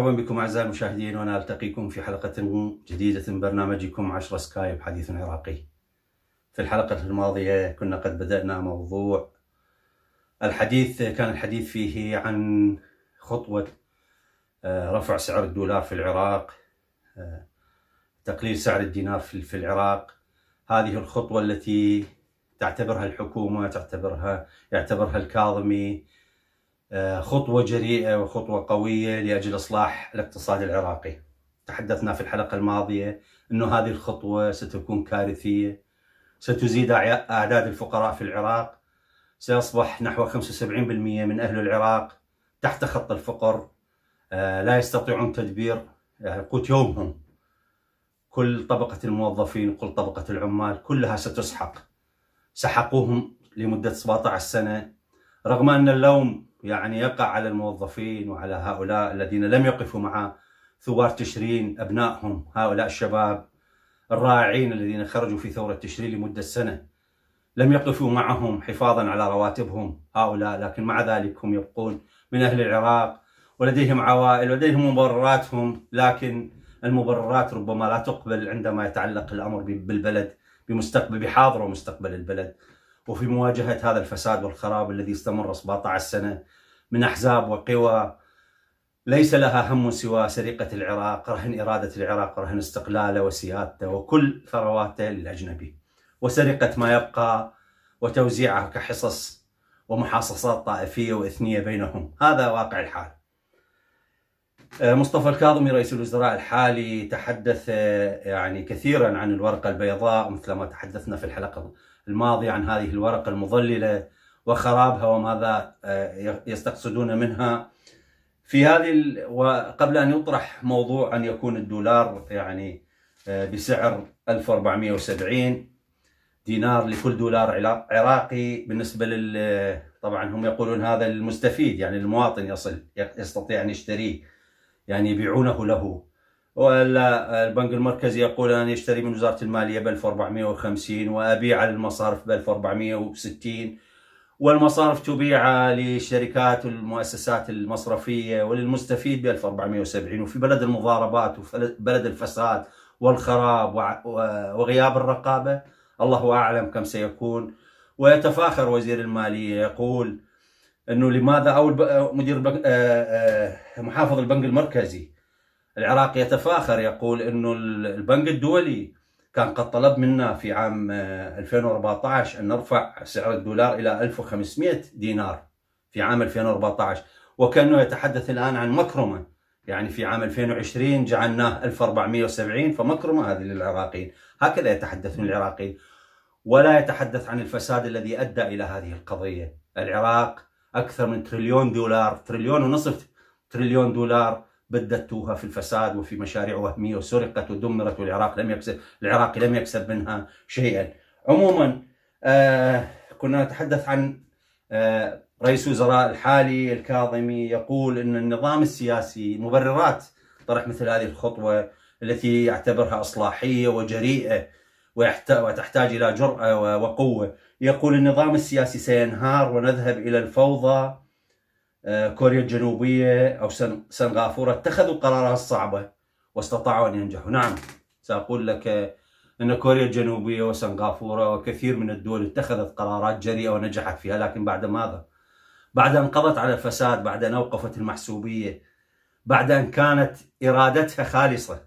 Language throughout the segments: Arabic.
مرحبا بكم أعزائي المشاهدين وأنا ألتقيكم في حلقة جديدة من برنامجكم 10 سكايب حديث عراقي في الحلقة الماضية كنا قد بدأنا موضوع الحديث كان الحديث فيه عن خطوة آه، رفع سعر الدولار في العراق آه، تقليل سعر الدينار في العراق هذه الخطوة التي تعتبرها الحكومة تعتبرها يعتبرها الكاظمي آه، خطوة جريئة وخطوة قوية لأجل إصلاح الاقتصاد العراقي تحدثنا في الحلقة الماضية أن هذه الخطوة ستكون كارثية ستزيد أعداد الفقراء في العراق سيصبح نحو 75% من أهل العراق تحت خط الفقر آه، لا يستطيعون تدبير آه، قوت يومهم كل طبقة الموظفين وكل طبقة العمال كلها ستسحق سحقوهم لمدة 17 سنة رغم أن اللوم يعني يقع على الموظفين وعلى هؤلاء الذين لم يقفوا مع ثوار تشرين أبنائهم هؤلاء الشباب الرائعين الذين خرجوا في ثورة تشرين لمدة سنة لم يقفوا معهم حفاظا على رواتبهم هؤلاء لكن مع ذلك هم يبقون من أهل العراق ولديهم عوائل ولديهم مبرراتهم لكن المبررات ربما لا تقبل عندما يتعلق الأمر بالبلد بمستقبل بحاضر ومستقبل البلد وفي مواجهة هذا الفساد والخراب الذي استمر 17 سنة من أحزاب وقوى ليس لها هم سوى سرقة العراق رهن إرادة العراق رهن استقلاله وسيادته وكل ثرواته للأجنبي وسرقة ما يبقى وتوزيعه كحصص ومحاصصات طائفية وإثنية بينهم هذا واقع الحال آه، مصطفى الكاظمي رئيس الوزراء الحالي تحدث آه، يعني كثيرا عن الورقة البيضاء مثل ما تحدثنا في الحلقة الماضي عن هذه الورقة المضللة وخرابها وماذا آه، يستقصدون منها في هذه وقبل أن يطرح موضوع أن يكون الدولار يعني آه، بسعر 1470 دينار لكل دولار عراقي بالنسبة لل آه، طبعا هم يقولون هذا المستفيد يعني المواطن يصل يستطيع أن يشتريه يعني يبيعونه له والبنك المركزي يقول أنا أشتري من وزارة المالية ب 1450 وأبيع المصارف ب 1460 والمصارف تبيع لشركات والمؤسسات المصرفية وللمستفيد ب 1470 وفي بلد المضاربات وبلد الفساد والخراب وغياب الرقابة الله أعلم كم سيكون ويتفاخر وزير المالية يقول أنه لماذا أو مدير آه، آه، محافظ البنك المركزي العراق يتفاخر يقول انه البنك الدولي كان قد طلب منا في عام 2014 آه، ان نرفع سعر الدولار الى 1500 دينار في عام 2014 وكانه يتحدث الان عن مكرمه يعني في عام 2020 جعلناه 1470 فمكرمه هذه للعراقيين هكذا يتحدثون العراقيين ولا يتحدث عن الفساد الذي ادى الى هذه القضيه العراق اكثر من تريليون دولار تريليون ونصف تريليون دولار بددتوها في الفساد وفي مشاريع وهميه وسرقت ودمرت والعراق لم يكسب العراقي لم يكسب منها شيئا. عموما آه كنا نتحدث عن آه رئيس وزراء الحالي الكاظمي يقول ان النظام السياسي مبررات طرح مثل هذه الخطوه التي يعتبرها اصلاحيه وجريئه وتحتاج الى جراه وقوه. يقول النظام السياسي سينهار ونذهب الى الفوضى آه، كوريا الجنوبية أو سنغافورة اتخذوا قرارها الصعبة واستطاعوا أن ينجحوا نعم سأقول لك أن كوريا الجنوبية وسنغافورة وكثير من الدول اتخذت قرارات جريئة ونجحت فيها لكن بعد ماذا؟ بعد أن قضت على الفساد بعد أن أوقفت المحسوبية بعد أن كانت إرادتها خالصة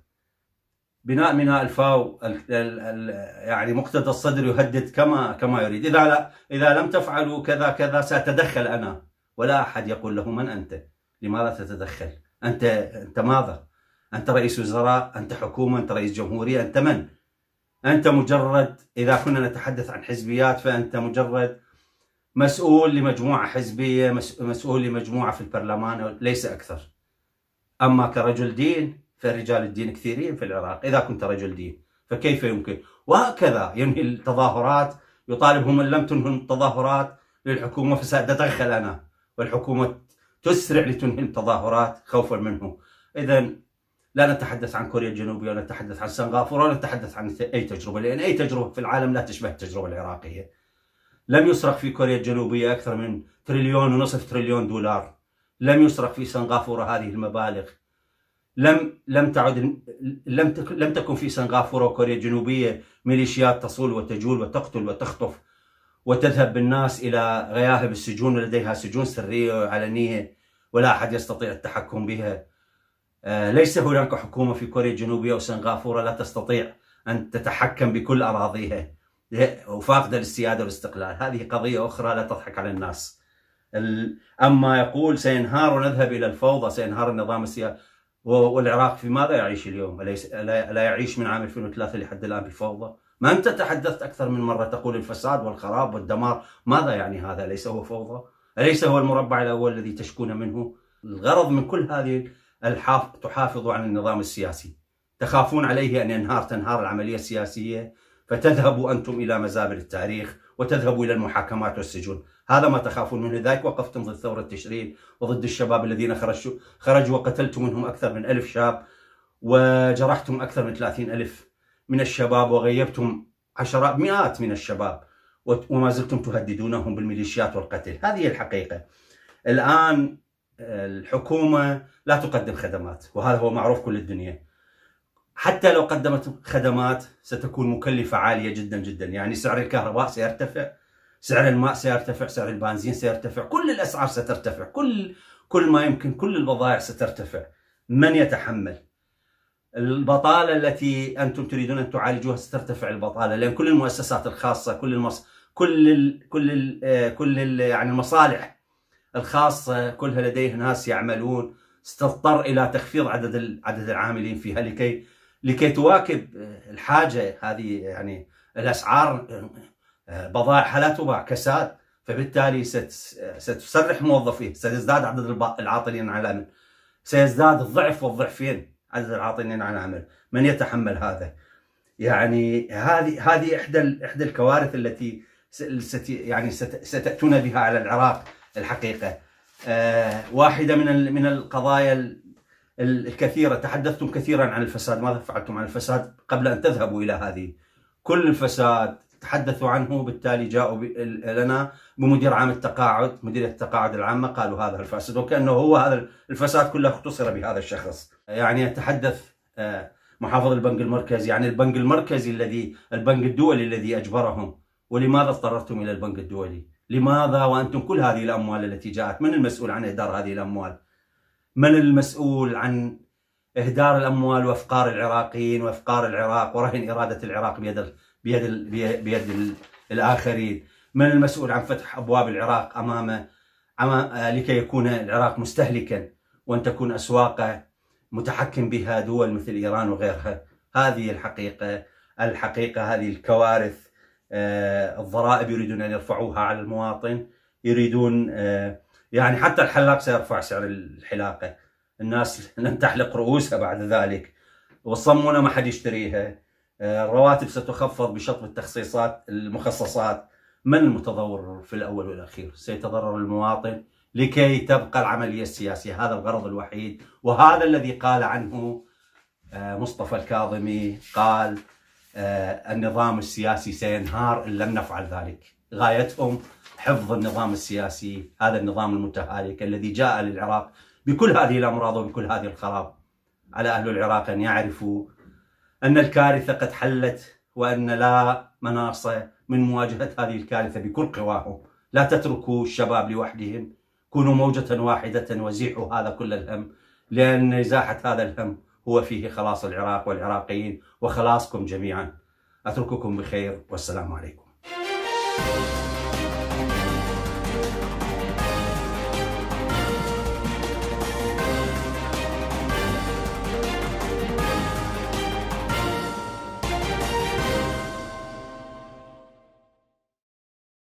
بناء ميناء الفاو الـ الـ الـ يعني مقتدى الصدر يهدد كما كما يريد اذا لا اذا لم تفعلوا كذا كذا ساتدخل انا ولا أحد يقول له من أنت لماذا تتدخل أنت, أنت ماذا أنت رئيس وزراء أنت حكومة أنت رئيس جمهورية أنت من أنت مجرد إذا كنا نتحدث عن حزبيات فأنت مجرد مسؤول لمجموعة حزبية مسؤول لمجموعة في البرلمان ليس أكثر أما كرجل دين فرجال الدين كثيرين في العراق إذا كنت رجل دين فكيف يمكن وهكذا ينهي التظاهرات يطالبهم ان لم تنهوا التظاهرات للحكومة فسأتدخل أنا والحكومة تسرع لتنهي التظاهرات خوفا منه إذا لا نتحدث عن كوريا الجنوبية ولا نتحدث عن سنغافورة ولا نتحدث عن أي تجربة لأن أي تجربة في العالم لا تشبه التجربة العراقية لم يسرق في كوريا الجنوبية أكثر من تريليون ونصف تريليون دولار لم يسرق في سنغافورة هذه المبالغ لم لم تعد لم لم تكن في سنغافوره وكوريا الجنوبيه ميليشيات تصول وتجول وتقتل وتخطف وتذهب بالناس إلى غياهب السجون لديها سجون سرية وعلنية ولا أحد يستطيع التحكم بها آه، ليس هناك حكومة في كوريا الجنوبية وسنغافورة لا تستطيع أن تتحكم بكل أراضيها وفاقدة للسيادة والاستقلال هذه قضية أخرى لا تضحك على الناس أما يقول سينهار ونذهب إلى الفوضى سينهار النظام السياسي والعراق في ماذا يعيش اليوم؟ أليس لا يعيش من عام 2003 لحد الآن بفوضى؟ ما أنت تحدثت أكثر من مرة تقول الفساد والخراب والدمار ماذا يعني هذا ليس هو فوضى أليس هو المربع الأول الذي تشكون منه الغرض من كل هذه الحاف تحافظوا على النظام السياسي تخافون عليه أن ينهار تنهار العملية السياسية فتذهبوا أنتم إلى مزابل التاريخ وتذهبوا إلى المحاكمات والسجون هذا ما تخافون منه لذلك وقفتم ضد ثورة تشرين وضد الشباب الذين خرجوا خرجوا وقتلتم منهم أكثر من ألف شاب وجرحتم أكثر من ثلاثين ألف من الشباب وغيبتم عشرات مئات من الشباب وما زلتم تهددونهم بالميليشيات والقتل هذه الحقيقة الآن آه، الحكومة لا تقدم خدمات وهذا هو معروف كل الدنيا حتى لو قدمت خدمات ستكون مكلفة عالية جدا جدا يعني سعر الكهرباء سيرتفع سعر الماء سيرتفع سعر البنزين سيرتفع كل الأسعار سترتفع كل كل ما يمكن كل البضائع سترتفع من يتحمل البطاله التي انتم تريدون ان تعالجوها سترتفع البطاله لان كل المؤسسات الخاصه كل المص... كل ال... كل ال... آه، كل ال... يعني المصالح الخاصه كلها لديها ناس يعملون ستضطر الى تخفيض عدد عدد العاملين فيها لكي لكي تواكب آه، الحاجه هذه يعني الاسعار آه، بضائعها لا تباع كساد فبالتالي ستسرح موظفيه سيزداد عدد العاطلين عن الامن سيزداد الضعف والضعفين عز العاطلين عن عمل من يتحمل هذا يعني هذه هذه احدى احدى الكوارث التي ست يعني ستاتون بها على العراق الحقيقه آه، واحده من من القضايا الكثيره تحدثتم كثيرا عن الفساد ماذا فعلتم عن الفساد قبل ان تذهبوا الى هذه كل الفساد تحدثوا عنه بالتالي جاءوا لنا بمدير عام التقاعد مديريه التقاعد العامه قالوا هذا الفاسد وكانه هو هذا الفساد كله اختصر بهذا الشخص يعني يتحدث آه، محافظ البنك المركزي عن البنك المركزي الذي البنك الدولي الذي أجبرهم ولماذا اضطررتم إلى البنك الدولي لماذا وأنتم كل هذه الأموال التي جاءت من المسؤول عن إهدار هذه الأموال من المسؤول عن إهدار الأموال وإفقار العراقيين وإفقار العراق ورهن إرادة العراق بيد الـ بيد الـ بيد الـ الآخرين من المسؤول عن فتح أبواب العراق أمام آه، لكي يكون العراق مستهلكا وأن تكون أسواقه متحكم بها دول مثل إيران وغيرها هذه الحقيقة الحقيقة هذه الكوارث آه، الضرائب يريدون أن يرفعوها على المواطن يريدون آه، يعني حتى الحلاق سيرفع سعر الحلاقة الناس لن تحلق رؤوسها بعد ذلك والصمونة ما حد يشتريها آه، الرواتب ستخفض بشطب التخصيصات المخصصات من المتضرر في الأول والأخير سيتضرر المواطن لكي تبقى العملية السياسية هذا الغرض الوحيد وهذا الذي قال عنه آه، مصطفى الكاظمي قال آه، النظام السياسي سينهار إن لم نفعل ذلك غايتهم حفظ النظام السياسي هذا النظام المتهالك الذي جاء للعراق بكل هذه الأمراض وبكل هذه الخراب على أهل العراق أن يعرفوا أن الكارثة قد حلت وأن لا مناص من مواجهة هذه الكارثة بكل قواهم لا تتركوا الشباب لوحدهم كونوا موجة واحدة وزيحوا هذا كل الهم لأن إزاحة هذا الهم هو فيه خلاص العراق والعراقيين وخلاصكم جميعا أترككم بخير والسلام عليكم